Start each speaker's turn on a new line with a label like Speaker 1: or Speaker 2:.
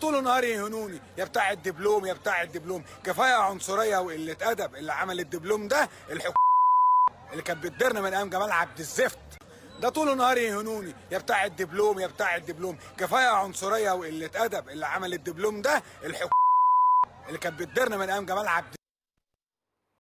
Speaker 1: طول نهاري يهنوني يا بتاع الدبلوم يا بتاع الدبلوم كفايه عنصريه وقله ادب اللي عمل الدبلوم ده الحكومه اللي كانت بتديرنا من ايام جمال عبد الزفت ده طول نهاري يهنوني يا بتاع الدبلوم يا بتاع الدبلوم كفايه عنصريه وقله ادب اللي عمل الدبلوم ده الحكومه اللي كانت بتديرنا من ايام جمال عبد